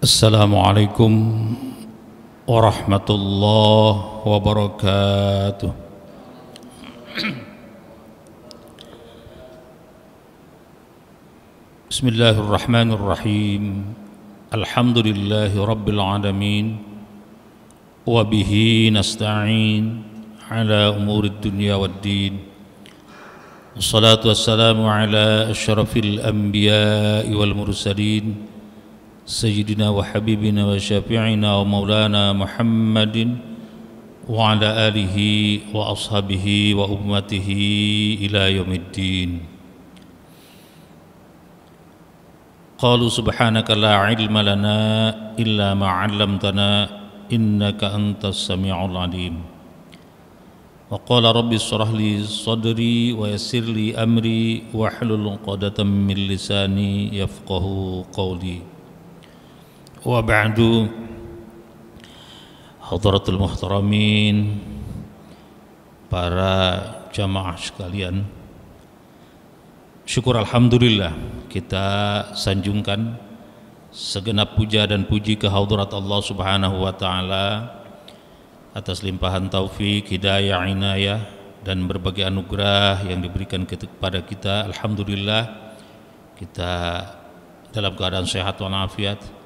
السلام عليكم ورحمة الله وبركاته بسم الله الرحمن الرحيم الحمد لله رب العالمين وبه نستعين على أمور الدنيا والدين والصلاة والسلام على أشرف الأنبياء والمرسلين سيدنا وحبيبنا وشافعنا ومولانا محمد وعلى آله وأصحابه وأمته إلى يوم الدين قالوا سبحانك لا علم لنا إلا ما علمتنا إنك أنت السميع العليم وقال رب اشرح لي صدري ويسر لي أمري واحلل عقدة من لساني يفقه قولي ba'du Hadratul Muhtaramin Para jamaah sekalian Syukur Alhamdulillah Kita sanjungkan Segenap puja dan puji ke hadrat Allah subhanahu wa ta'ala Atas limpahan taufik, hidayah, inayah Dan berbagai anugerah yang diberikan kepada kita Alhamdulillah Kita dalam keadaan sehat walafiat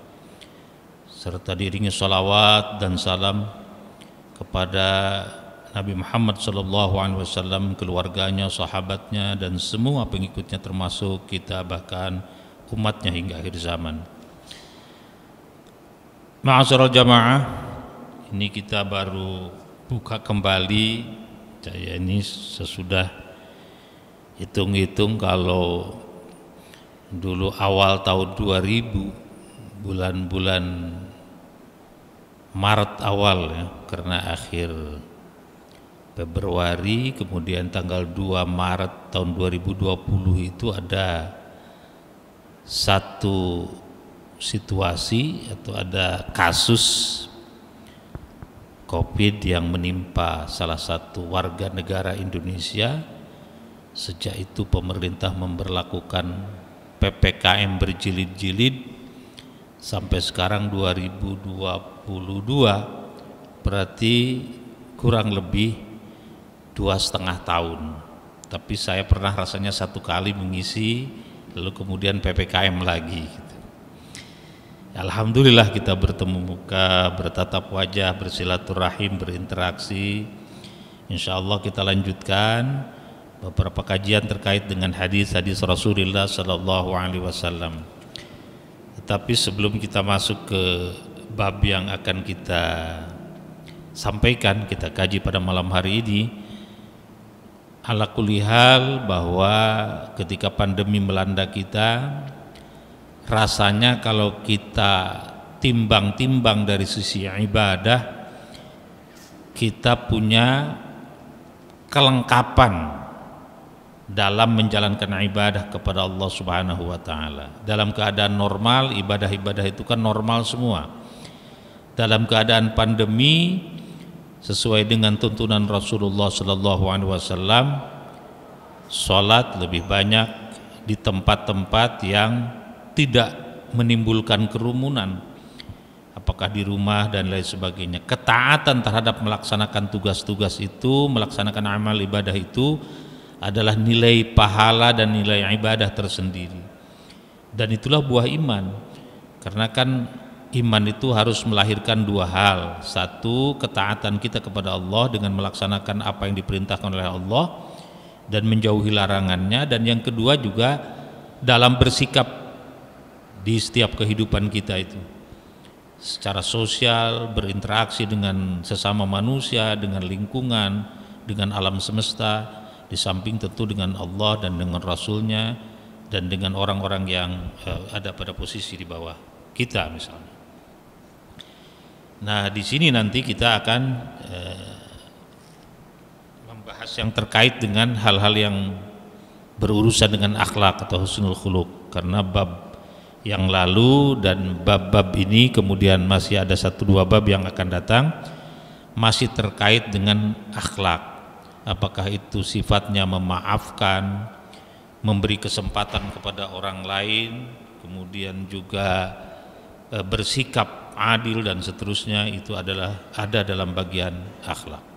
serta diringi salawat dan salam kepada Nabi Muhammad SAW keluarganya, sahabatnya, dan semua pengikutnya termasuk kita bahkan umatnya hingga akhir zaman. Ma'asyiral jamaah, ini kita baru buka kembali saya ini sesudah hitung-hitung kalau dulu awal tahun 2000 bulan-bulan Maret awal ya, karena akhir Februari kemudian tanggal 2 Maret tahun 2020 itu ada satu situasi atau ada kasus COVID yang menimpa salah satu warga negara Indonesia sejak itu pemerintah memperlakukan PPKM berjilid-jilid sampai sekarang 2022 berarti kurang lebih dua setengah tahun tapi saya pernah rasanya satu kali mengisi lalu kemudian PPKM lagi gitu. Alhamdulillah kita bertemu muka, bertatap wajah, bersilaturahim, berinteraksi. Insya Allah kita lanjutkan beberapa kajian terkait dengan hadis-hadis Rasulullah Sallallahu Alaihi Wasallam. Tapi sebelum kita masuk ke bab yang akan kita sampaikan, kita kaji pada malam hari ini, ala kulihal bahwa ketika pandemi melanda kita, rasanya kalau kita timbang-timbang dari sisi ibadah, kita punya kelengkapan dalam menjalankan ibadah kepada Allah Subhanahu wa taala. Dalam keadaan normal ibadah-ibadah itu kan normal semua. Dalam keadaan pandemi sesuai dengan tuntunan Rasulullah sallallahu alaihi wasallam salat lebih banyak di tempat-tempat yang tidak menimbulkan kerumunan apakah di rumah dan lain sebagainya ketaatan terhadap melaksanakan tugas-tugas itu melaksanakan amal ibadah itu adalah nilai pahala dan nilai ibadah tersendiri. Dan itulah buah iman. Karena kan iman itu harus melahirkan dua hal. Satu, ketaatan kita kepada Allah dengan melaksanakan apa yang diperintahkan oleh Allah dan menjauhi larangannya dan yang kedua juga dalam bersikap di setiap kehidupan kita itu secara sosial, berinteraksi dengan sesama manusia, dengan lingkungan, dengan alam semesta, di samping tentu dengan Allah dan dengan Rasulnya dan dengan orang-orang yang uh, ada pada posisi di bawah kita misalnya. Nah di sini nanti kita akan uh, membahas yang terkait dengan hal-hal yang berurusan dengan akhlak atau husnul khuluk karena bab yang lalu dan bab-bab ini kemudian masih ada satu dua bab yang akan datang masih terkait dengan akhlak apakah itu sifatnya memaafkan, memberi kesempatan kepada orang lain, kemudian juga e, bersikap adil dan seterusnya itu adalah ada dalam bagian akhlak.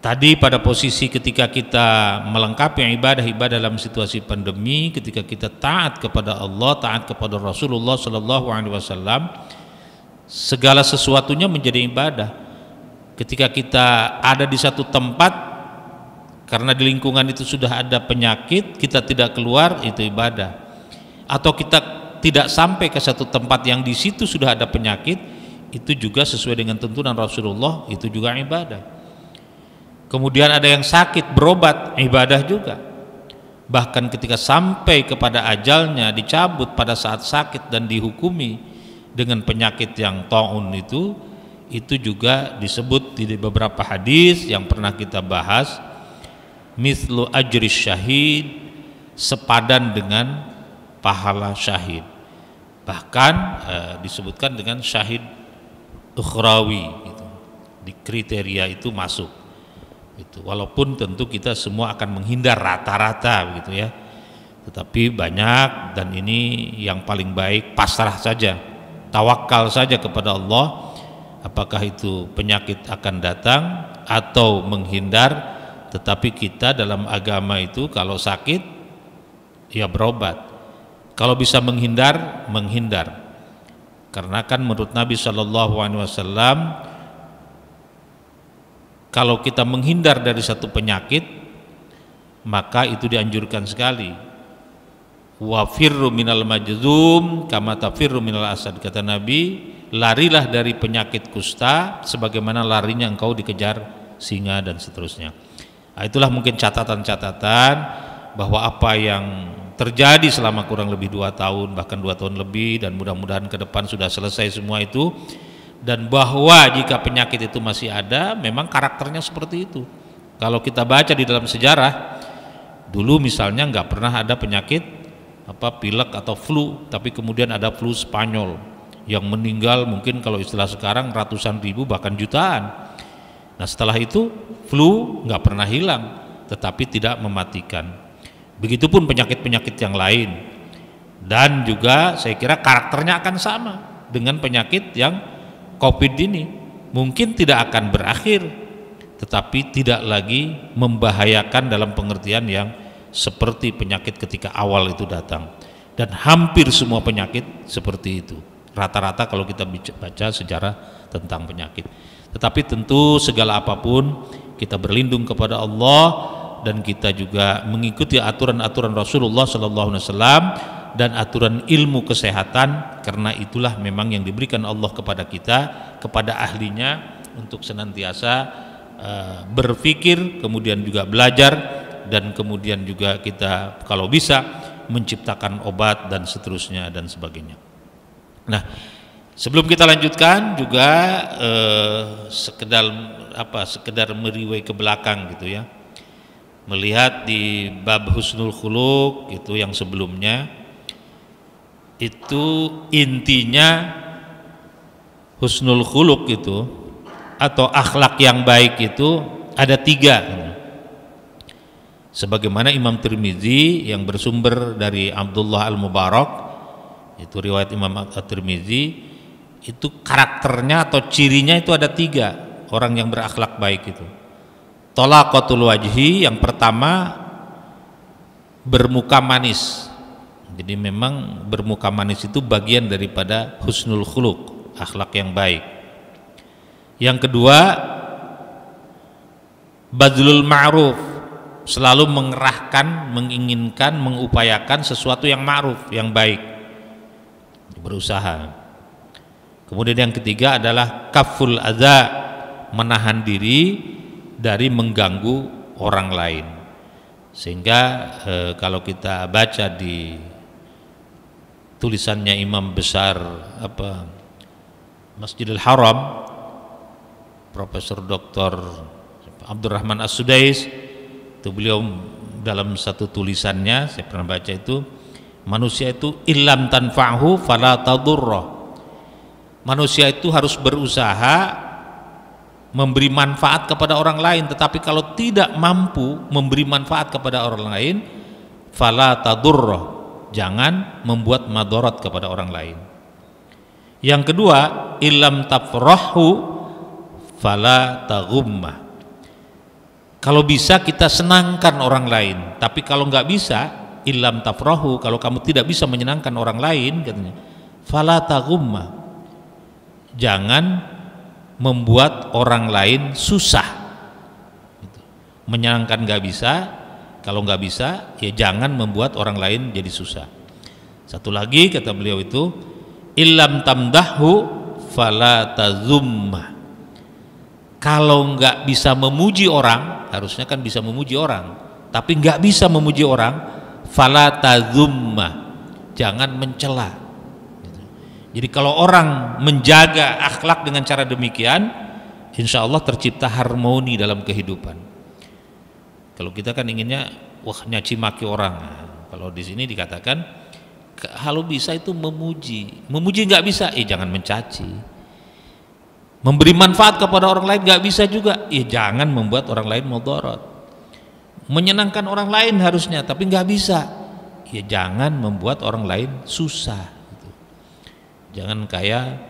Tadi pada posisi ketika kita melengkapi ibadah-ibadah dalam situasi pandemi, ketika kita taat kepada Allah, taat kepada Rasulullah Shallallahu Alaihi Wasallam, segala sesuatunya menjadi ibadah ketika kita ada di satu tempat karena di lingkungan itu sudah ada penyakit kita tidak keluar itu ibadah atau kita tidak sampai ke satu tempat yang di situ sudah ada penyakit itu juga sesuai dengan tuntunan Rasulullah itu juga ibadah kemudian ada yang sakit berobat ibadah juga bahkan ketika sampai kepada ajalnya dicabut pada saat sakit dan dihukumi dengan penyakit yang taun itu itu juga disebut di beberapa hadis yang pernah kita bahas mislu ajri syahid sepadan dengan pahala syahid bahkan e, disebutkan dengan syahid ukhrawi gitu. di kriteria itu masuk itu walaupun tentu kita semua akan menghindar rata-rata gitu ya tetapi banyak dan ini yang paling baik pasrah saja tawakal saja kepada Allah apakah itu penyakit akan datang atau menghindar tetapi kita dalam agama itu kalau sakit ya berobat kalau bisa menghindar menghindar karena kan menurut Nabi Shallallahu Alaihi Wasallam kalau kita menghindar dari satu penyakit maka itu dianjurkan sekali wafirru minal majzum kama tafirru minal asad kata Nabi larilah dari penyakit kusta sebagaimana larinya engkau dikejar singa dan seterusnya nah, itulah mungkin catatan-catatan bahwa apa yang terjadi selama kurang lebih dua tahun bahkan dua tahun lebih dan mudah-mudahan ke depan sudah selesai semua itu dan bahwa jika penyakit itu masih ada memang karakternya seperti itu kalau kita baca di dalam sejarah dulu misalnya nggak pernah ada penyakit apa pilek atau flu tapi kemudian ada flu Spanyol yang meninggal mungkin kalau istilah sekarang ratusan ribu bahkan jutaan nah setelah itu flu nggak pernah hilang tetapi tidak mematikan begitupun penyakit-penyakit yang lain dan juga saya kira karakternya akan sama dengan penyakit yang covid ini mungkin tidak akan berakhir tetapi tidak lagi membahayakan dalam pengertian yang seperti penyakit ketika awal itu datang dan hampir semua penyakit seperti itu rata-rata kalau kita baca sejarah tentang penyakit. Tetapi tentu segala apapun kita berlindung kepada Allah dan kita juga mengikuti aturan-aturan Rasulullah Sallallahu Alaihi Wasallam dan aturan ilmu kesehatan karena itulah memang yang diberikan Allah kepada kita kepada ahlinya untuk senantiasa uh, eh, berpikir kemudian juga belajar dan kemudian juga kita kalau bisa menciptakan obat dan seterusnya dan sebagainya. Nah, sebelum kita lanjutkan juga eh, sekedar apa sekedar meriway ke belakang gitu ya. Melihat di bab husnul khuluq itu yang sebelumnya itu intinya husnul khuluq itu atau akhlak yang baik itu ada tiga sebagaimana Imam Tirmizi yang bersumber dari Abdullah Al Mubarak itu riwayat Imam At-Tirmizi itu karakternya atau cirinya itu ada tiga orang yang berakhlak baik itu tolakotul wajhi yang pertama bermuka manis jadi memang bermuka manis itu bagian daripada husnul khuluk akhlak yang baik yang kedua badlul ma'ruf selalu mengerahkan, menginginkan, mengupayakan sesuatu yang ma'ruf, yang baik berusaha kemudian yang ketiga adalah kaful adza menahan diri dari mengganggu orang lain sehingga e, kalau kita baca di tulisannya Imam besar apa Masjidil Haram Profesor Dr. Abdurrahman As-Sudais itu beliau dalam satu tulisannya saya pernah baca itu Manusia itu ilam tanfa'hu fala tadurrah. Manusia itu harus berusaha memberi manfaat kepada orang lain tetapi kalau tidak mampu memberi manfaat kepada orang lain fala tadurrah. Jangan membuat madorot kepada orang lain. Yang kedua, ilam tafrahu fala tagummah. Kalau bisa kita senangkan orang lain, tapi kalau nggak bisa ilam tafrahu kalau kamu tidak bisa menyenangkan orang lain katanya fala gumma jangan membuat orang lain susah gitu. menyenangkan nggak bisa kalau nggak bisa ya jangan membuat orang lain jadi susah satu lagi kata beliau itu ilam tamdahu fala tazumma kalau nggak bisa memuji orang harusnya kan bisa memuji orang tapi nggak bisa memuji orang Fala tazumma jangan mencela jadi kalau orang menjaga akhlak dengan cara demikian insya Allah tercipta harmoni dalam kehidupan kalau kita kan inginnya wah nyaci maki orang kalau di sini dikatakan kalau bisa itu memuji memuji nggak bisa eh jangan mencaci memberi manfaat kepada orang lain nggak bisa juga eh jangan membuat orang lain mau dorot menyenangkan orang lain harusnya tapi nggak bisa ya jangan membuat orang lain susah gitu. jangan kayak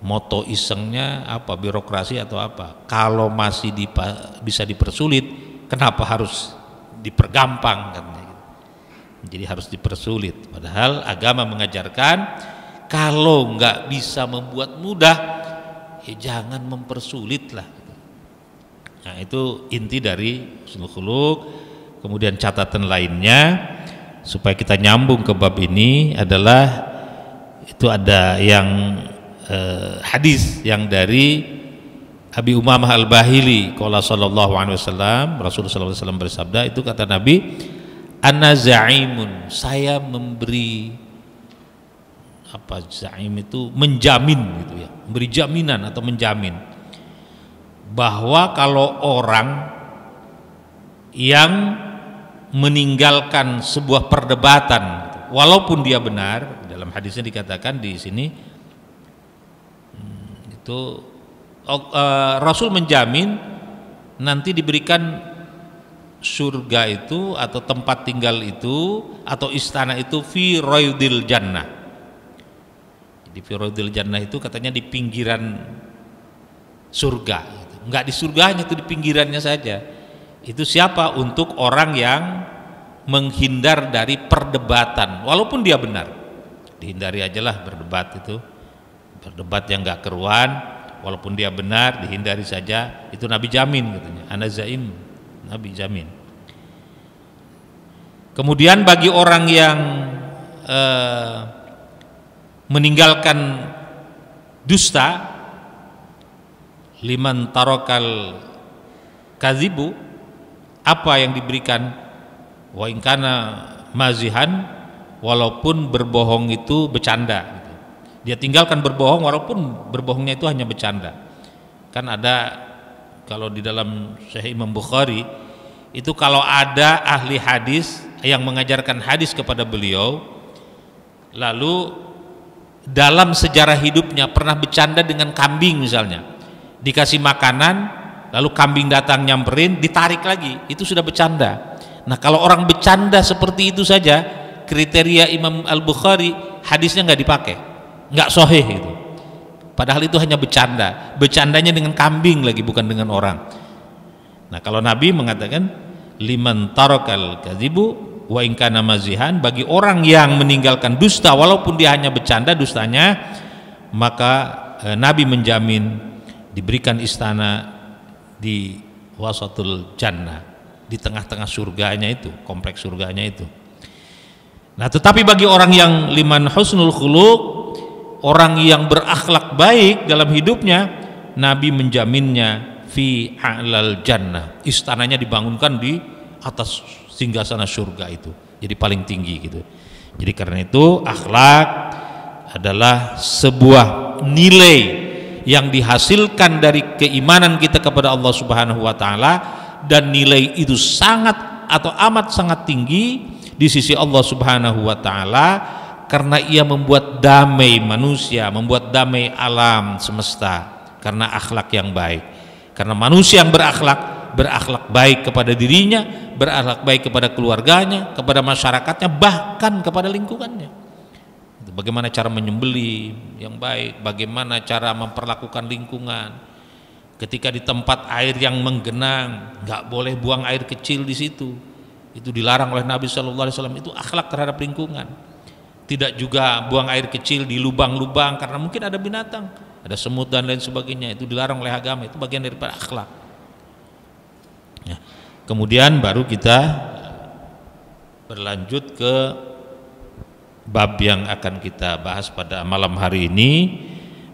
moto isengnya apa birokrasi atau apa kalau masih dipa, bisa dipersulit kenapa harus dipergampang kan jadi harus dipersulit padahal agama mengajarkan kalau nggak bisa membuat mudah ya jangan mempersulit lah Nah, itu inti dari husnul khuluq. Kemudian catatan lainnya supaya kita nyambung ke bab ini adalah itu ada yang eh, hadis yang dari Abi Umamah Al-Bahili qala sallallahu alaihi wasallam Rasulullah sallallahu bersabda itu kata Nabi anna zaimun saya memberi apa zaim itu menjamin gitu ya memberi jaminan atau menjamin bahwa kalau orang yang meninggalkan sebuah perdebatan walaupun dia benar dalam hadisnya dikatakan di sini hmm, itu oh, eh, Rasul menjamin nanti diberikan surga itu atau tempat tinggal itu atau istana itu fi raudil jannah di fi raudil jannah itu katanya di pinggiran surga nggak di surganya itu di pinggirannya saja itu siapa untuk orang yang menghindar dari perdebatan walaupun dia benar dihindari aja lah berdebat itu berdebat yang nggak keruan walaupun dia benar dihindari saja itu Nabi jamin katanya anazaim Nabi jamin kemudian bagi orang yang eh, meninggalkan dusta liman tarokal kazibu apa yang diberikan wa ingkana mazihan walaupun berbohong itu bercanda gitu. dia tinggalkan berbohong walaupun berbohongnya itu hanya bercanda kan ada kalau di dalam Syekh Imam Bukhari itu kalau ada ahli hadis yang mengajarkan hadis kepada beliau lalu dalam sejarah hidupnya pernah bercanda dengan kambing misalnya dikasih makanan, lalu kambing datang nyamperin, ditarik lagi, itu sudah bercanda. Nah kalau orang bercanda seperti itu saja, kriteria Imam Al Bukhari hadisnya nggak dipakai, nggak soheh itu. Padahal itu hanya bercanda, bercandanya dengan kambing lagi bukan dengan orang. Nah kalau Nabi mengatakan liman tarokal kazibu wa ingkana mazihan bagi orang yang meninggalkan dusta walaupun dia hanya bercanda dustanya maka eh, Nabi menjamin diberikan istana di wasatul jannah di tengah-tengah surganya itu kompleks surganya itu nah tetapi bagi orang yang liman husnul khuluq orang yang berakhlak baik dalam hidupnya Nabi menjaminnya fi a'lal jannah istananya dibangunkan di atas singgah sana surga itu jadi paling tinggi gitu jadi karena itu akhlak adalah sebuah nilai yang dihasilkan dari keimanan kita kepada Allah Subhanahu wa taala dan nilai itu sangat atau amat sangat tinggi di sisi Allah Subhanahu wa taala karena ia membuat damai manusia, membuat damai alam semesta karena akhlak yang baik. Karena manusia yang berakhlak berakhlak baik kepada dirinya, berakhlak baik kepada keluarganya, kepada masyarakatnya, bahkan kepada lingkungannya. Gitu. bagaimana cara menyembeli yang baik, bagaimana cara memperlakukan lingkungan. Ketika di tempat air yang menggenang, nggak boleh buang air kecil di situ. Itu dilarang oleh Nabi Shallallahu Alaihi Wasallam. Itu akhlak terhadap lingkungan. Tidak juga buang air kecil di lubang-lubang karena mungkin ada binatang, ada semut dan lain sebagainya. Itu dilarang oleh agama. Itu bagian daripada akhlak. Ya. Kemudian baru kita berlanjut ke bab yang akan kita bahas pada malam hari ini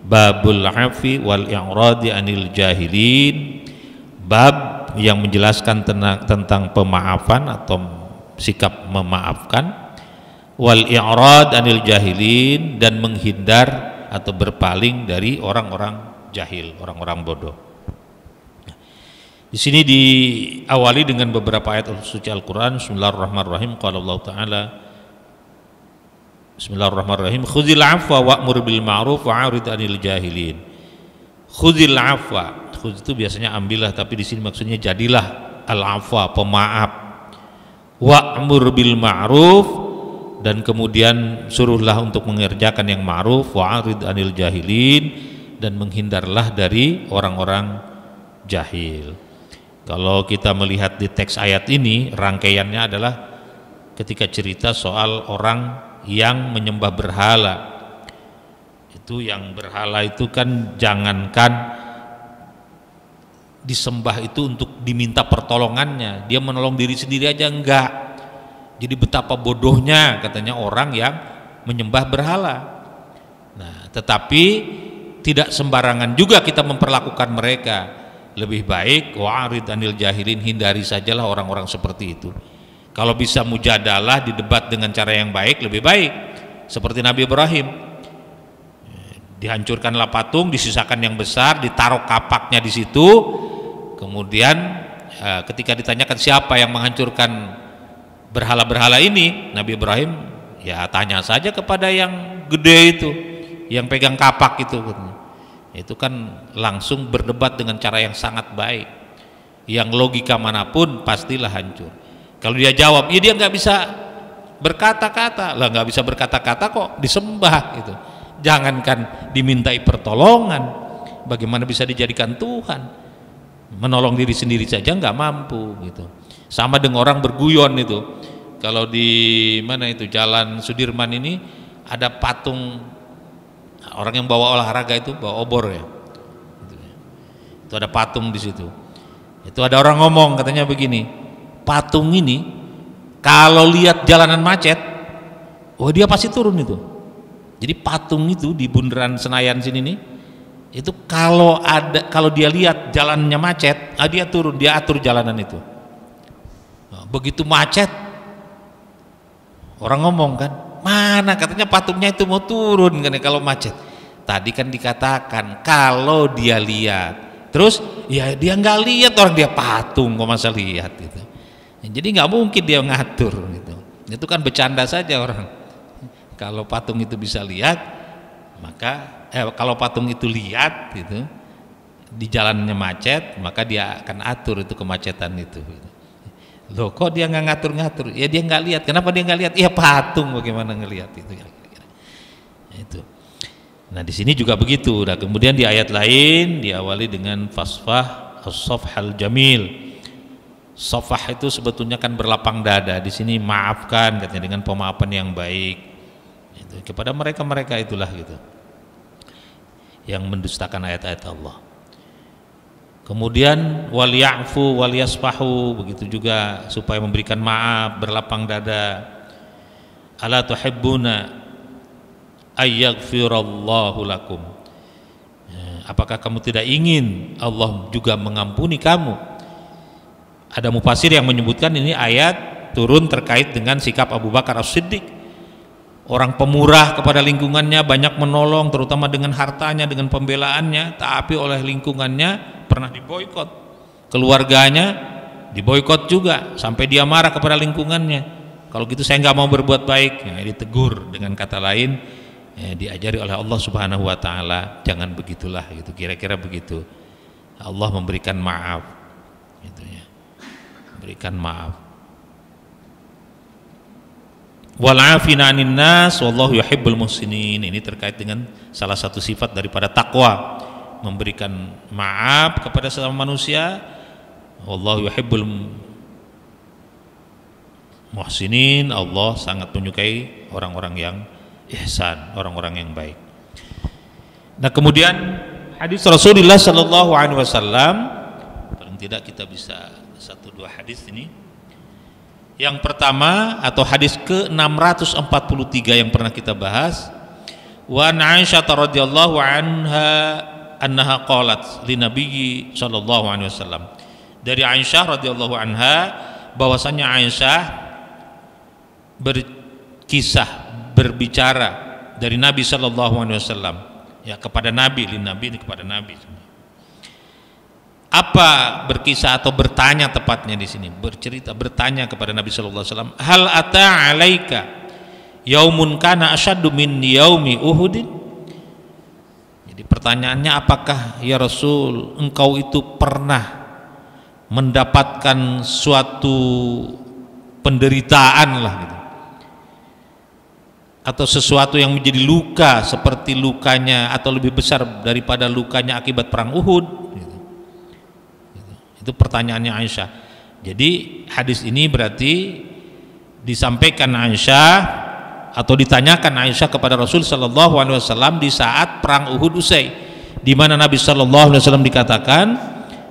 babul afi wal i'radi anil jahilin bab yang menjelaskan tentang, tentang pemaafan atau sikap memaafkan wal i'rad anil jahilin dan menghindar atau berpaling dari orang-orang jahil, orang-orang bodoh. Di sini diawali dengan beberapa ayat suci Al-Qur'an. Bismillahirrahmanirrahim. Qala Allah Ta'ala Bismillahirrahmanirrahim. Khudzil afwa wa'mur bil ma'ruf wa'arid 'anil jahilin. Khudzil afwa. Khudz itu biasanya ambillah tapi di sini maksudnya jadilah al afwa, pemaaf. Wa'mur bil ma'ruf dan kemudian suruhlah untuk mengerjakan yang ma'ruf wa'arid 'anil jahilin dan menghindarlah dari orang-orang jahil. Kalau kita melihat di teks ayat ini rangkaiannya adalah ketika cerita soal orang yang menyembah berhala itu yang berhala itu kan jangankan disembah itu untuk diminta pertolongannya dia menolong diri sendiri aja enggak jadi betapa bodohnya katanya orang yang menyembah berhala nah tetapi tidak sembarangan juga kita memperlakukan mereka lebih baik wa'arid anil jahilin hindari sajalah orang-orang seperti itu kalau bisa mujadalah didebat dengan cara yang baik lebih baik. Seperti Nabi Ibrahim. Dihancurkanlah patung, disisakan yang besar, ditaruh kapaknya di situ. Kemudian eh, ketika ditanyakan siapa yang menghancurkan berhala-berhala ini, Nabi Ibrahim ya tanya saja kepada yang gede itu, yang pegang kapak itu. Itu kan langsung berdebat dengan cara yang sangat baik. Yang logika manapun pastilah hancur. Kalau dia jawab, ya dia nggak bisa berkata-kata lah, nggak bisa berkata-kata kok disembah gitu. Jangankan dimintai pertolongan, bagaimana bisa dijadikan Tuhan? Menolong diri sendiri saja nggak mampu gitu. Sama dengan orang berguyon itu. Kalau di mana itu Jalan Sudirman ini ada patung orang yang bawa olahraga itu bawa obor ya. Itu ya. ada patung di situ. Itu ada orang ngomong katanya begini, patung ini kalau lihat jalanan macet, oh dia pasti turun itu. Jadi patung itu di bundaran Senayan sini nih, itu kalau ada kalau dia lihat jalannya macet, ah dia turun, dia atur jalanan itu. Nah, begitu macet, orang ngomong kan, mana katanya patungnya itu mau turun kan ya kalau macet. Tadi kan dikatakan kalau dia lihat, terus ya dia nggak lihat orang dia patung kok masa lihat gitu jadi nggak mungkin dia ngatur gitu itu kan bercanda saja orang kalau patung itu bisa lihat maka eh, kalau patung itu lihat gitu di jalannya macet maka dia akan atur itu kemacetan itu gitu. loh kok dia nggak ngatur-ngatur ya dia nggak lihat kenapa dia nggak lihat ya patung bagaimana ngelihat itu ya itu nah di sini juga begitu nah kemudian di ayat lain diawali dengan fasfah asof hal jamil Sofah itu sebetulnya kan berlapang dada. Di sini maafkan katanya dengan pemaafan yang baik. Itu kepada mereka-mereka itulah gitu. Yang mendustakan ayat-ayat Allah. Kemudian waliyafu waliyasfahu begitu juga supaya memberikan maaf, berlapang dada. Ala tuhibbuna ayyaghfirallahu lakum. Ya, apakah kamu tidak ingin Allah juga mengampuni kamu? Ada mufasir yang menyebutkan ini ayat turun terkait dengan sikap Abu Bakar As-Siddiq. Orang pemurah kepada lingkungannya, banyak menolong terutama dengan hartanya, dengan pembelaannya, tapi oleh lingkungannya pernah diboikot. Keluarganya diboikot juga sampai dia marah kepada lingkungannya. Kalau gitu saya nggak mau berbuat baik, ya, ditegur dengan kata lain ya, diajari oleh Allah Subhanahu wa taala jangan begitulah gitu kira-kira begitu. Allah memberikan maaf gitu ya berikan maaf wal afina wallahu yuhibbul muhsinin ini terkait dengan salah satu sifat daripada takwa memberikan maaf kepada sesama manusia wallahu yuhibbul muhsinin Allah sangat menyukai orang-orang yang ihsan, orang-orang yang baik. Nah, kemudian hadis Rasulullah sallallahu alaihi wasallam paling tidak kita bisa satu dua hadis ini. Yang pertama atau hadis ke 643 yang pernah kita bahas. Wa Aisyah radhiyallahu anha annaha qalat li nabiyyi sallallahu alaihi wasallam. Dari Aisyah radhiyallahu anha bahwasanya Aisyah berkisah berbicara dari Nabi sallallahu alaihi wasallam ya kepada Nabi li Nabi kepada Nabi apa berkisah atau bertanya tepatnya di sini bercerita bertanya kepada Nabi Shallallahu Alaihi Wasallam hal ata alaika yaumun kana asyadu min yaumi uhudin jadi pertanyaannya apakah ya Rasul engkau itu pernah mendapatkan suatu penderitaan lah gitu atau sesuatu yang menjadi luka seperti lukanya atau lebih besar daripada lukanya akibat perang Uhud itu pertanyaannya Aisyah. Jadi hadis ini berarti disampaikan Aisyah atau ditanyakan Aisyah kepada Rasul Shallallahu Alaihi Wasallam di saat perang Uhud usai, di mana Nabi Shallallahu Alaihi Wasallam dikatakan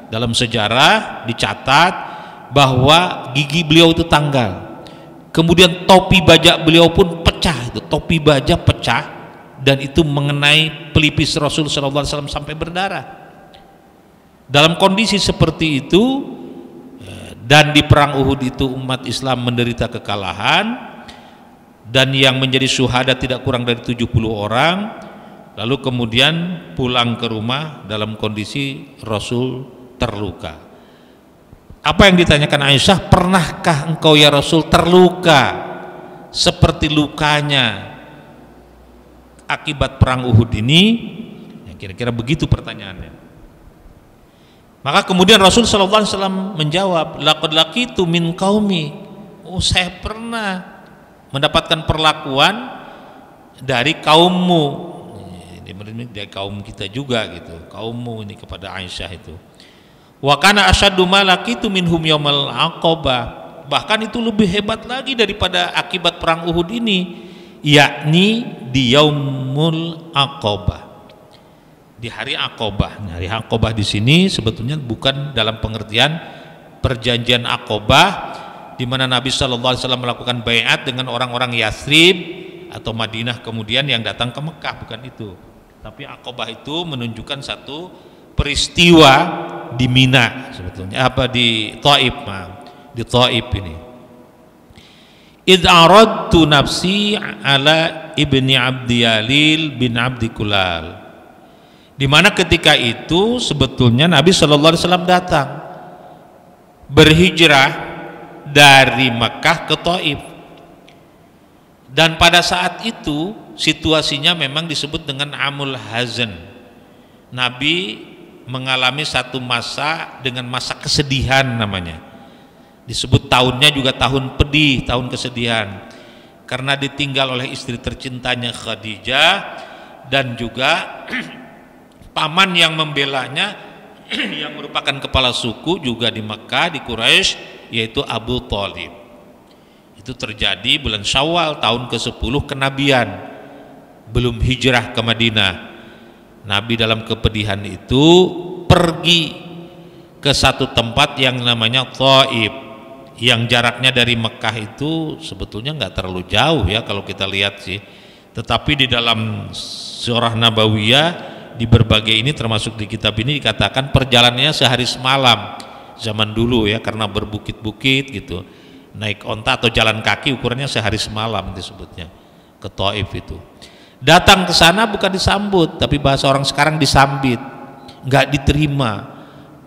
dalam sejarah dicatat bahwa gigi beliau itu tanggal, kemudian topi baja beliau pun pecah, itu topi baja pecah dan itu mengenai pelipis Rasul Shallallahu Alaihi Wasallam sampai berdarah dalam kondisi seperti itu eh, dan di perang Uhud itu umat Islam menderita kekalahan dan yang menjadi suhada tidak kurang dari 70 orang lalu kemudian pulang ke rumah dalam kondisi Rasul terluka apa yang ditanyakan Aisyah pernahkah engkau ya Rasul terluka seperti lukanya akibat perang Uhud ini ya, kira-kira begitu pertanyaannya maka kemudian Rasul Shallallahu Alaihi Wasallam menjawab, laki itu min kaumi. Oh, saya pernah mendapatkan perlakuan dari kaummu. Ini Dari kaum kita juga gitu. Kaummu ini kepada Aisyah itu. Wakana kana asyaddu itu min minhum yaumal aqabah. Bahkan itu lebih hebat lagi daripada akibat perang Uhud ini, yakni di yaumul aqabah di hari Akobah. Nah, hari Akobah di sini sebetulnya bukan dalam pengertian perjanjian Akobah di mana Nabi Shallallahu Alaihi Wasallam melakukan bayat dengan orang-orang Yasrib atau Madinah kemudian yang datang ke Mekah bukan itu. Tapi Akobah itu menunjukkan satu peristiwa di Mina sebetulnya apa di Taib ma di Taib ini. Id nafsi ala ibni Abdiyalil bin Abdikulal Dimana ketika itu sebetulnya Nabi Shallallahu Alaihi Wasallam datang berhijrah dari Mekah ke Taif. Dan pada saat itu situasinya memang disebut dengan Amul Hazan. Nabi mengalami satu masa dengan masa kesedihan namanya. Disebut tahunnya juga tahun pedih, tahun kesedihan. Karena ditinggal oleh istri tercintanya Khadijah dan juga paman yang membelanya yang merupakan kepala suku juga di Mekah di Quraisy yaitu Abu Thalib itu terjadi bulan Syawal tahun ke-10 kenabian belum hijrah ke Madinah Nabi dalam kepedihan itu pergi ke satu tempat yang namanya Thaib yang jaraknya dari Mekah itu sebetulnya nggak terlalu jauh ya kalau kita lihat sih tetapi di dalam surah Nabawiyah di berbagai ini termasuk di kitab ini dikatakan perjalanannya sehari semalam zaman dulu ya karena berbukit-bukit gitu naik onta atau jalan kaki ukurannya sehari semalam disebutnya ke Taif itu datang ke sana bukan disambut tapi bahasa orang sekarang disambit nggak diterima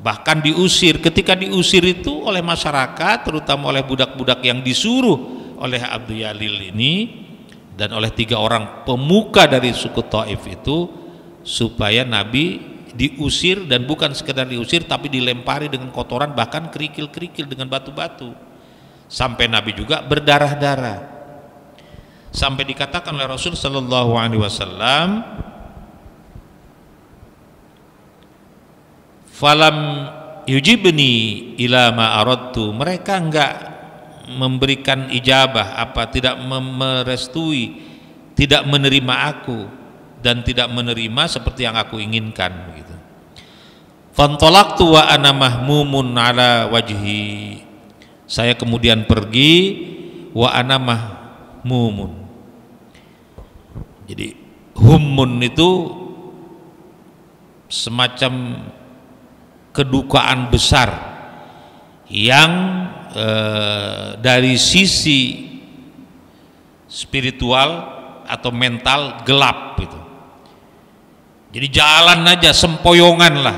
bahkan diusir ketika diusir itu oleh masyarakat terutama oleh budak-budak yang disuruh oleh Abdul Yalil ini dan oleh tiga orang pemuka dari suku Taif itu supaya Nabi diusir dan bukan sekedar diusir tapi dilempari dengan kotoran bahkan kerikil-kerikil dengan batu-batu sampai Nabi juga berdarah-darah sampai dikatakan oleh Rasul Shallallahu Alaihi Wasallam falam yujibni ilama ma aradtu mereka enggak memberikan ijabah apa tidak merestui tidak menerima aku dan tidak menerima seperti yang aku inginkan begitu. Fantolak tua anamah mumun ala wajhi. Saya kemudian pergi wa anamah mumun. Jadi humun itu semacam kedukaan besar yang eh, dari sisi spiritual atau mental gelap gitu. Jadi jalan aja, sempoyongan lah.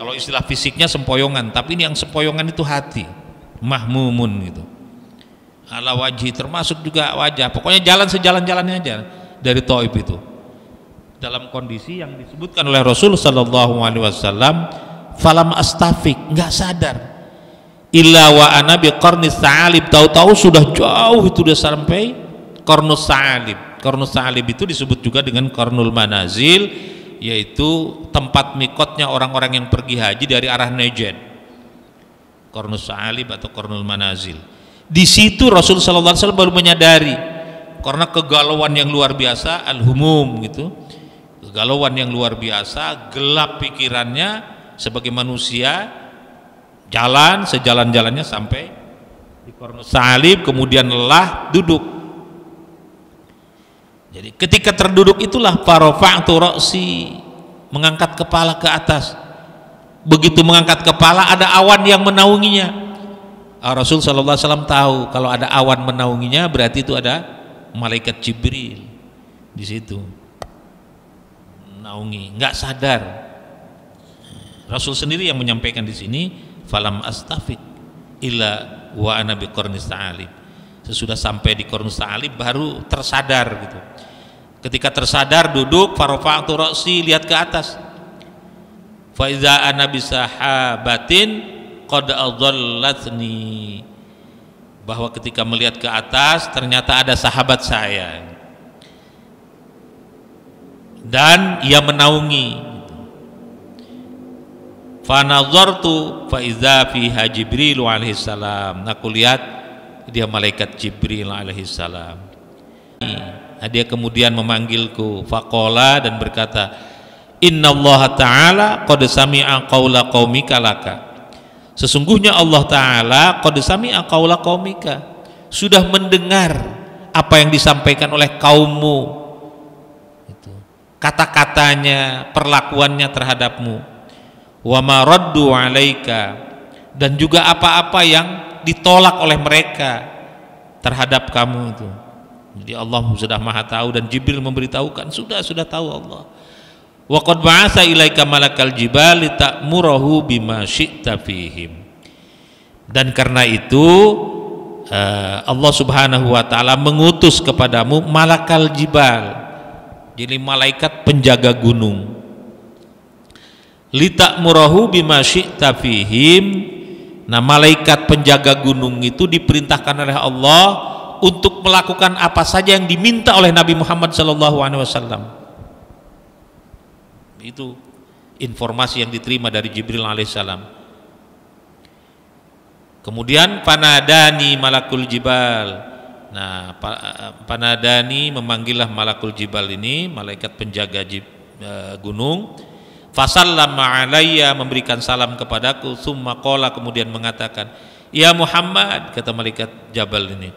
Kalau istilah fisiknya sempoyongan, tapi ini yang sempoyongan itu hati, mahmumun gitu. Ala wajih termasuk juga wajah. Pokoknya jalan sejalan-jalannya aja dari Taif itu. Dalam kondisi yang disebutkan oleh Rasul sallallahu alaihi wasallam, falam astafik, nggak sadar. Illa wa ana bi qarnis salib, tahu-tahu sudah jauh itu sudah sampai qarnus salib. Qarnus salib itu disebut juga dengan qarnul manazil yaitu tempat mikotnya orang-orang yang pergi haji dari arah Najd Kornus Salib atau Kornul Manazil di situ Rasul Shallallahu Alaihi Wasallam baru menyadari karena kegalauan yang luar biasa al-humum gitu kegalauan yang luar biasa gelap pikirannya sebagai manusia jalan sejalan-jalannya sampai di Kornus Salib kemudian lelah duduk jadi ketika terduduk itulah farafa'tu ra'si mengangkat kepala ke atas. Begitu mengangkat kepala ada awan yang menaunginya. Ah, Rasul sallallahu alaihi wasallam tahu kalau ada awan menaunginya berarti itu ada malaikat Jibril di situ. Naungi, nggak sadar. Rasul sendiri yang menyampaikan di sini falam astafik illa wa ana biqarnis ta'alib sesudah sampai di Kornus Salib baru tersadar gitu ketika tersadar duduk farofa'atu roksi lihat ke atas faiza ana bisahabatin qad adallatni bahwa ketika melihat ke atas ternyata ada sahabat saya dan ia menaungi Fanazartu fa idza fi Jibril alaihi salam. Aku lihat dia malaikat Jibril alaihissalam nah, dia kemudian memanggilku fakola dan berkata inna Allah ta'ala qad sami'a qawla laka sesungguhnya Allah ta'ala qad sami'a qawla sudah mendengar apa yang disampaikan oleh kaummu kata-katanya perlakuannya terhadapmu wa maraddu alaika dan juga apa-apa yang ditolak oleh mereka terhadap kamu itu. Jadi Allah sudah Maha tahu dan Jibril memberitahukan sudah sudah tahu Allah. Wa qad ba'atsa ilaika malakal jibal ta'muruhu bima syi'ta fihim. Dan karena itu eh, Allah Subhanahu wa taala mengutus kepadamu malakal jibal. Jadi malaikat penjaga gunung. Lita murahu bima syi'ta fihim Nah, malaikat penjaga gunung itu diperintahkan oleh Allah untuk melakukan apa saja yang diminta oleh Nabi Muhammad SAW. Itu informasi yang diterima dari Jibril alaihissalam. Kemudian panadani malakul jibal. Nah, panadani memanggillah malakul jibal ini, malaikat penjaga eh, gunung Fasallam alaiya memberikan salam kepadaku Summa kola kemudian mengatakan Ya Muhammad kata malaikat Jabal ini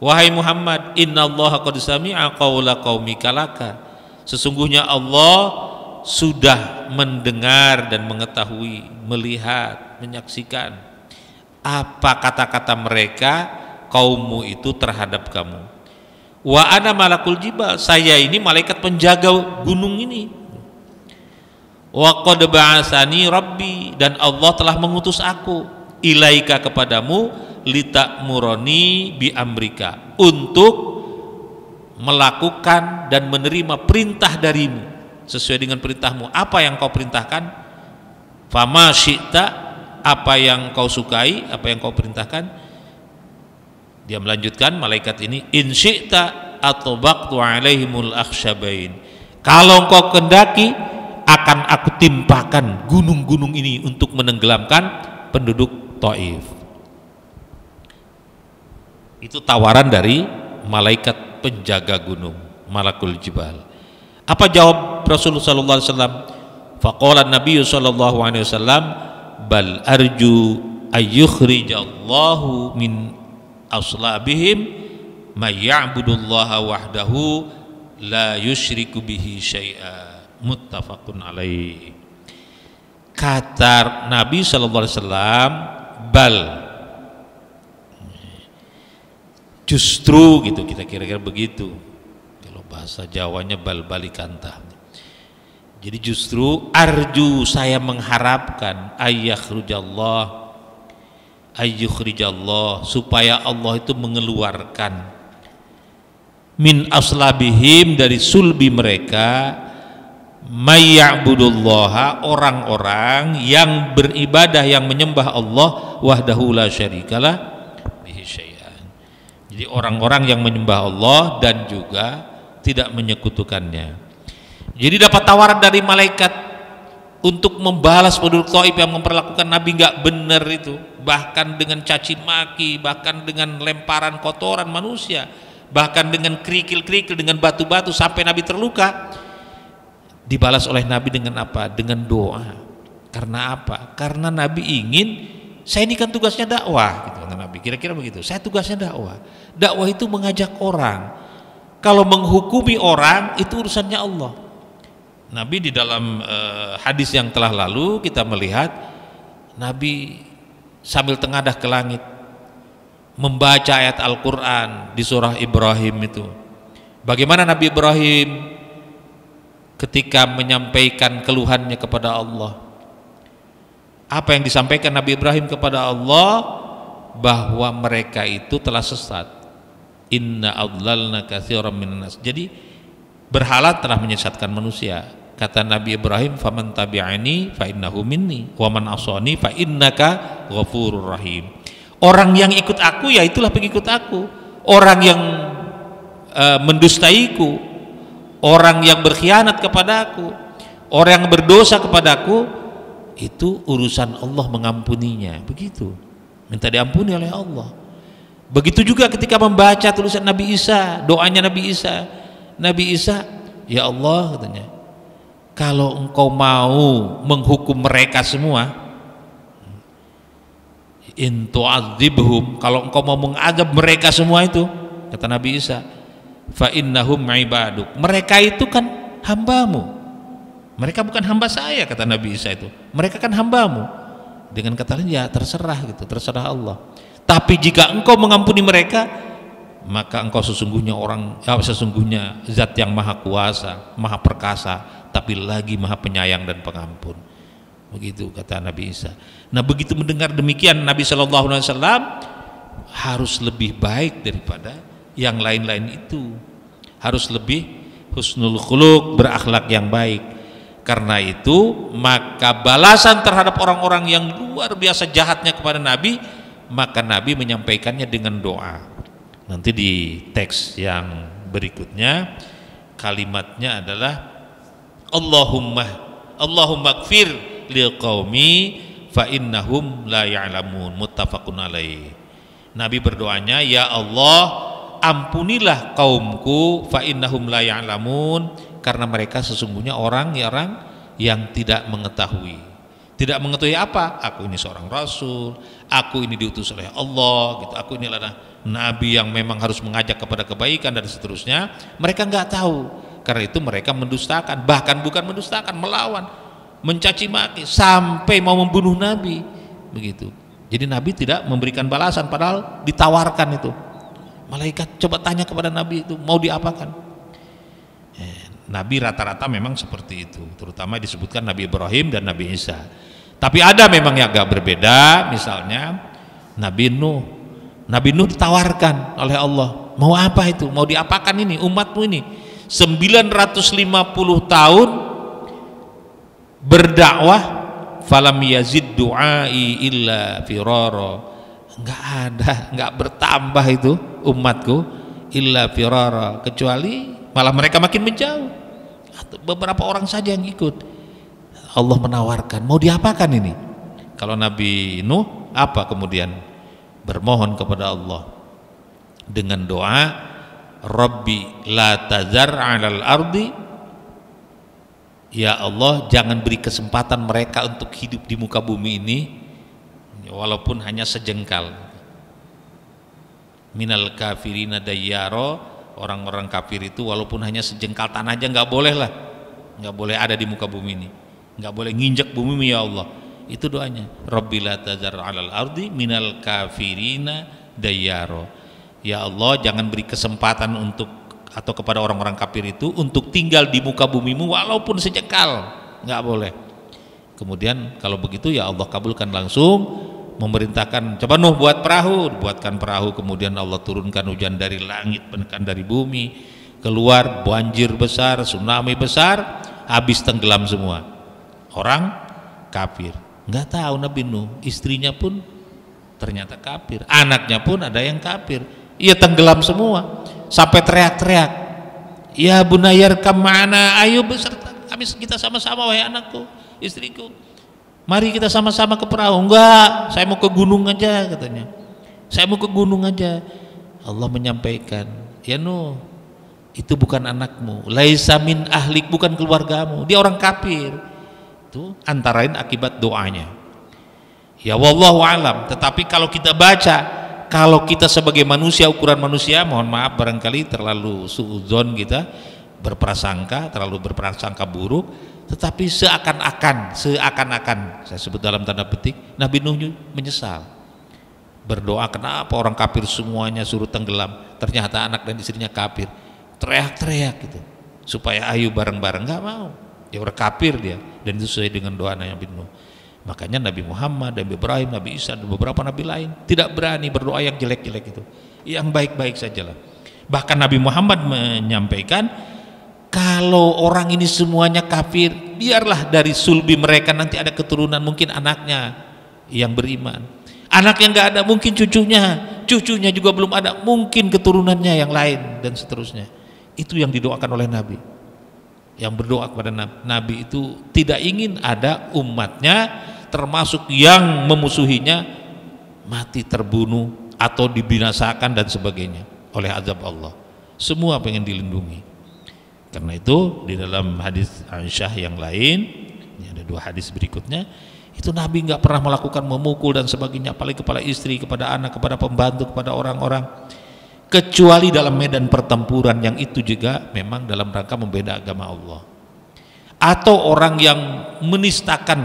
Wahai Muhammad Inna Allah qad sami'a qawla qawmikalaka Sesungguhnya Allah sudah mendengar dan mengetahui Melihat, menyaksikan Apa kata-kata mereka kaummu itu terhadap kamu Wa ana malakul jibal Saya ini malaikat penjaga gunung ini wa qad ba'asani rabbi dan Allah telah mengutus aku ilaika kepadamu litakmuroni bi amrika untuk melakukan dan menerima perintah darimu sesuai dengan perintahmu apa yang kau perintahkan fama syi'ta apa yang kau sukai apa yang kau perintahkan dia melanjutkan malaikat ini in syi'ta atbaqtu alaihimul akhsyabain kalau engkau kendaki akan aku timpakan gunung-gunung ini untuk menenggelamkan penduduk Taif. Itu tawaran dari malaikat penjaga gunung, malakul jibal. Apa jawab Rasulullah sallallahu alaihi wasallam? Faqala Nabi sallallahu alaihi wasallam, "Bal arju ayyukhrijallahu min aslabihim may ya'budullaha wahdahu la yusyriku bihi syai'a." muttafaqun alaih kata Nabi saw bal justru gitu kita kira-kira begitu kalau bahasa Jawanya bal balikanta jadi justru arju saya mengharapkan ayuh ayyukhrijallah supaya Allah itu mengeluarkan min aslabihim dari sulbi mereka mayya'budullaha orang-orang yang beribadah yang menyembah Allah wahdahu la syarikalah bihi syai'an. Jadi orang-orang yang menyembah Allah dan juga tidak menyekutukannya. Jadi dapat tawaran dari malaikat untuk membalas penduduk Taif yang memperlakukan Nabi nggak benar itu, bahkan dengan caci maki, bahkan dengan lemparan kotoran manusia, bahkan dengan kerikil-kerikil dengan batu-batu sampai Nabi terluka dibalas oleh Nabi dengan apa? Dengan doa. Karena apa? Karena Nabi ingin saya ini kan tugasnya dakwah gitu Nabi. Kira-kira begitu. Saya tugasnya dakwah. Dakwah itu mengajak orang. Kalau menghukumi orang itu urusannya Allah. Nabi di dalam e, hadis yang telah lalu kita melihat Nabi sambil tengadah ke langit membaca ayat Al-Qur'an di surah Ibrahim itu. Bagaimana Nabi Ibrahim ketika menyampaikan keluhannya kepada Allah. Apa yang disampaikan Nabi Ibrahim kepada Allah bahwa mereka itu telah sesat. Inna adlalna katsiran minan nas. Jadi berhala telah menyesatkan manusia. Kata Nabi Ibrahim, "Faman tabi'ani fa innahu minni wa man asani fa innaka ghafurur rahim." Orang yang ikut aku ya itulah pengikut aku. Orang yang uh, mendustaiku orang yang berkhianat kepadaku, orang yang berdosa kepadaku, itu urusan Allah mengampuninya. Begitu. Minta diampuni oleh Allah. Begitu juga ketika membaca tulisan Nabi Isa, doanya Nabi Isa. Nabi Isa, ya Allah katanya, kalau engkau mau menghukum mereka semua, intu'adzibhum, kalau engkau mau mengadab mereka semua itu, kata Nabi Isa, fa innahum ibaduk. Mereka itu kan hambamu. Mereka bukan hamba saya kata Nabi Isa itu. Mereka kan hambamu. Dengan kata lain ya terserah gitu, terserah Allah. Tapi jika engkau mengampuni mereka, maka engkau sesungguhnya orang ya, sesungguhnya zat yang maha kuasa, maha perkasa, tapi lagi maha penyayang dan pengampun. Begitu kata Nabi Isa. Nah, begitu mendengar demikian Nabi Shallallahu alaihi wasallam harus lebih baik daripada yang lain-lain itu harus lebih husnul khuluk berakhlak yang baik karena itu maka balasan terhadap orang-orang yang luar biasa jahatnya kepada Nabi maka Nabi menyampaikannya dengan doa nanti di teks yang berikutnya kalimatnya adalah Allahumma Allahumma kfir liqawmi fa innahum la ya'lamun muttafaqun alaih Nabi berdoanya ya Allah ampunilah kaumku fa innahum la ya'lamun karena mereka sesungguhnya orang ya orang yang tidak mengetahui. Tidak mengetahui apa? Aku ini seorang rasul, aku ini diutus oleh Allah, gitu. Aku ini adalah nabi yang memang harus mengajak kepada kebaikan dan seterusnya. Mereka nggak tahu. Karena itu mereka mendustakan, bahkan bukan mendustakan, melawan, mencaci maki sampai mau membunuh nabi. Begitu. Jadi nabi tidak memberikan balasan padahal ditawarkan itu malaikat coba tanya kepada Nabi itu mau diapakan eh, Nabi rata-rata memang seperti itu terutama disebutkan Nabi Ibrahim dan Nabi Isa tapi ada memang yang agak berbeda misalnya Nabi Nuh Nabi Nuh ditawarkan oleh Allah mau apa itu mau diapakan ini umatmu ini 950 tahun berdakwah falam yazid du'ai illa firoro nggak ada nggak bertambah itu umatku illa firara kecuali malah mereka makin menjauh beberapa orang saja yang ikut Allah menawarkan mau diapakan ini kalau Nabi Nuh apa kemudian bermohon kepada Allah dengan doa Rabbi la tazar alal ardi Ya Allah jangan beri kesempatan mereka untuk hidup di muka bumi ini walaupun hanya sejengkal minal kafirina dayyaro orang-orang kafir itu walaupun hanya sejengkal tanah aja nggak boleh lah nggak boleh ada di muka bumi ini nggak boleh nginjak bumi ya Allah itu doanya Robbila tazar alal ardi minal kafirina dayyaro ya Allah jangan beri kesempatan untuk atau kepada orang-orang kafir itu untuk tinggal di muka bumimu walaupun sejengkal nggak boleh kemudian kalau begitu ya Allah kabulkan langsung memerintahkan coba Nuh buat perahu buatkan perahu kemudian Allah turunkan hujan dari langit menekan dari bumi keluar banjir besar tsunami besar habis tenggelam semua orang kafir nggak tahu Nabi Nuh istrinya pun ternyata kafir anaknya pun ada yang kafir ia tenggelam semua sampai teriak-teriak ya bunayar kemana ayo beserta kami kita sama-sama wahai anakku istriku Mari kita sama-sama ke perahu. Enggak, saya mau ke gunung aja katanya. Saya mau ke gunung aja. Allah menyampaikan, ya Nuh, itu bukan anakmu. Laisa min ahlik bukan keluargamu. Dia orang kafir. Itu antara lain akibat doanya. Ya wallahu alam. Tetapi kalau kita baca kalau kita sebagai manusia ukuran manusia mohon maaf barangkali terlalu suudzon kita berprasangka terlalu berprasangka buruk tetapi seakan-akan, seakan-akan saya sebut dalam tanda petik, Nabi Nuh menyesal. Berdoa kenapa orang kafir semuanya suruh tenggelam, ternyata anak dan istrinya kafir. Teriak-teriak gitu. Supaya ayu bareng-bareng gak mau. ya orang kafir dia dan itu sesuai dengan doa Nabi Nuh. Makanya Nabi Muhammad, Nabi Ibrahim, Nabi Isa dan beberapa nabi lain tidak berani berdoa yang jelek-jelek itu. Yang baik-baik sajalah. Bahkan Nabi Muhammad menyampaikan kalau orang ini semuanya kafir biarlah dari sulbi mereka nanti ada keturunan mungkin anaknya yang beriman anak yang gak ada mungkin cucunya cucunya juga belum ada mungkin keturunannya yang lain dan seterusnya itu yang didoakan oleh Nabi yang berdoa kepada Nabi, Nabi itu tidak ingin ada umatnya termasuk yang memusuhinya mati terbunuh atau dibinasakan dan sebagainya oleh azab Allah semua pengen dilindungi karena itu di dalam hadis Aisyah yang lain, ini ada dua hadis berikutnya, itu Nabi nggak pernah melakukan memukul dan sebagainya apalagi kepala istri, kepada anak, kepada pembantu, kepada orang-orang kecuali dalam medan pertempuran yang itu juga memang dalam rangka membeda agama Allah atau orang yang menistakan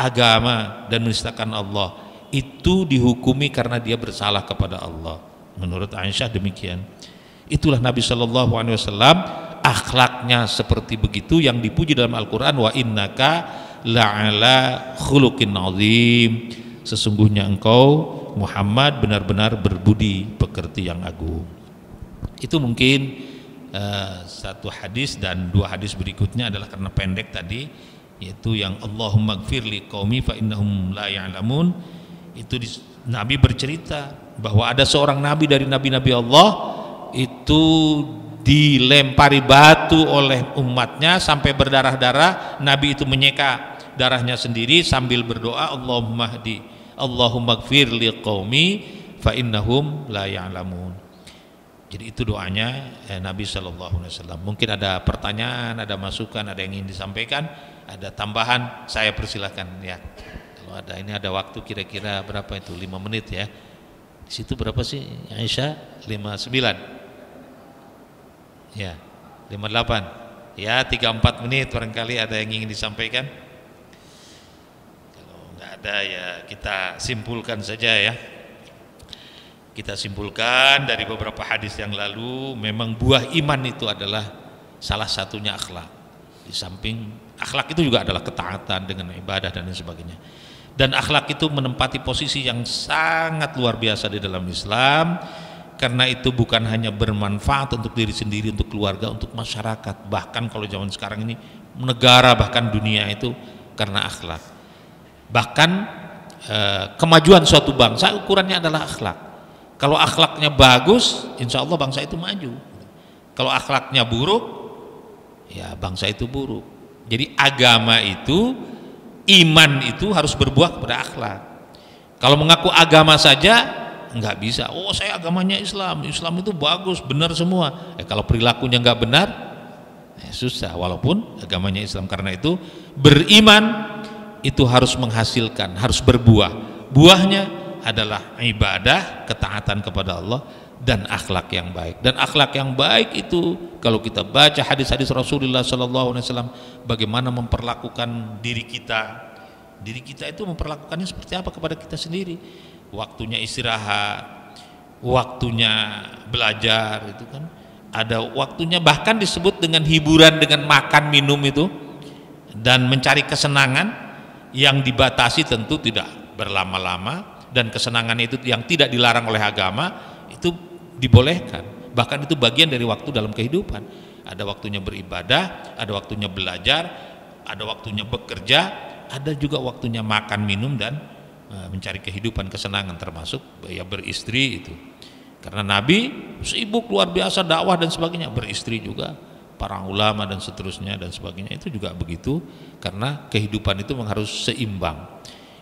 agama dan menistakan Allah itu dihukumi karena dia bersalah kepada Allah menurut Aisyah demikian itulah Nabi saw akhlaknya seperti begitu yang dipuji dalam Al-Qur'an wa innaka la'ala khulukin azim sesungguhnya engkau Muhammad benar-benar berbudi pekerti yang agung itu mungkin uh, satu hadis dan dua hadis berikutnya adalah karena pendek tadi yaitu yang Allahumma gfirli qaumi fa innahum la ya'lamun itu di, Nabi bercerita bahwa ada seorang nabi dari nabi-nabi Allah itu dilempari batu oleh umatnya sampai berdarah-darah Nabi itu menyeka darahnya sendiri sambil berdoa Allahumma di Allahumma gfir liqaumi fa innahum la ya'lamun jadi itu doanya eh, Nabi Shallallahu Alaihi Wasallam. Mungkin ada pertanyaan, ada masukan, ada yang ingin disampaikan, ada tambahan. Saya persilahkan ya. Kalau ada ini ada waktu kira-kira berapa itu? lima menit ya. Di situ berapa sih Aisyah? sembilan Ya, 58. Ya, 3-4 menit barangkali ada yang ingin disampaikan. Kalau nggak ada ya kita simpulkan saja ya. Kita simpulkan dari beberapa hadis yang lalu memang buah iman itu adalah salah satunya akhlak. Di samping akhlak itu juga adalah ketaatan dengan ibadah dan lain sebagainya dan akhlak itu menempati posisi yang sangat luar biasa di dalam Islam karena itu bukan hanya bermanfaat untuk diri sendiri, untuk keluarga, untuk masyarakat, bahkan kalau zaman sekarang ini negara bahkan dunia itu karena akhlak. Bahkan eh, kemajuan suatu bangsa ukurannya adalah akhlak. Kalau akhlaknya bagus, insya Allah bangsa itu maju. Kalau akhlaknya buruk, ya bangsa itu buruk. Jadi agama itu, iman itu harus berbuah kepada akhlak. Kalau mengaku agama saja nggak bisa. Oh saya agamanya Islam, Islam itu bagus, benar semua. Eh, kalau perilakunya nggak benar, eh, susah. Walaupun agamanya Islam karena itu beriman itu harus menghasilkan, harus berbuah. Buahnya adalah ibadah, ketaatan kepada Allah dan akhlak yang baik. Dan akhlak yang baik itu kalau kita baca hadis-hadis Rasulullah Sallallahu Alaihi Wasallam bagaimana memperlakukan diri kita, diri kita itu memperlakukannya seperti apa kepada kita sendiri waktunya istirahat, waktunya belajar itu kan. Ada waktunya bahkan disebut dengan hiburan dengan makan minum itu dan mencari kesenangan yang dibatasi tentu tidak berlama-lama dan kesenangan itu yang tidak dilarang oleh agama itu dibolehkan. Bahkan itu bagian dari waktu dalam kehidupan. Ada waktunya beribadah, ada waktunya belajar, ada waktunya bekerja, ada juga waktunya makan, minum dan Eh, mencari kehidupan kesenangan termasuk eh, ya beristri itu karena Nabi sibuk luar biasa dakwah dan sebagainya beristri juga para ulama dan seterusnya dan sebagainya itu juga begitu karena kehidupan itu harus seimbang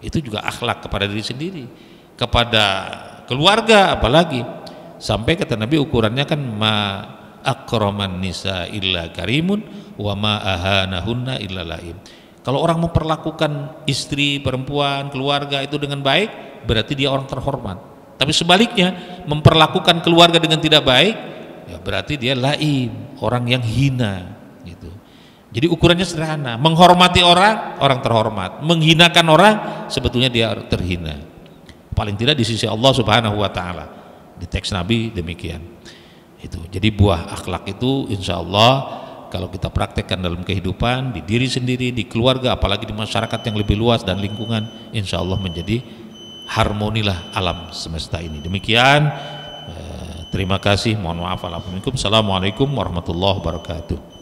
itu juga akhlak kepada diri sendiri kepada keluarga apalagi sampai kata Nabi ukurannya kan ma akroman nisa illa karimun wa ma ahanahunna illa laim kalau orang memperlakukan istri, perempuan, keluarga itu dengan baik, berarti dia orang terhormat. Tapi sebaliknya, memperlakukan keluarga dengan tidak baik, ya berarti dia laim, orang yang hina gitu. Jadi ukurannya sederhana, menghormati orang, orang terhormat, menghinakan orang, sebetulnya dia terhina. Paling tidak di sisi Allah Subhanahu wa taala. Di teks Nabi demikian. Itu. Jadi buah akhlak itu insya Allah kalau kita praktekkan dalam kehidupan, di diri sendiri, di keluarga, apalagi di masyarakat yang lebih luas dan lingkungan, insya Allah menjadi harmonilah alam semesta ini. Demikian, eh, terima kasih, mohon maaf. Assalamualaikum warahmatullahi wabarakatuh.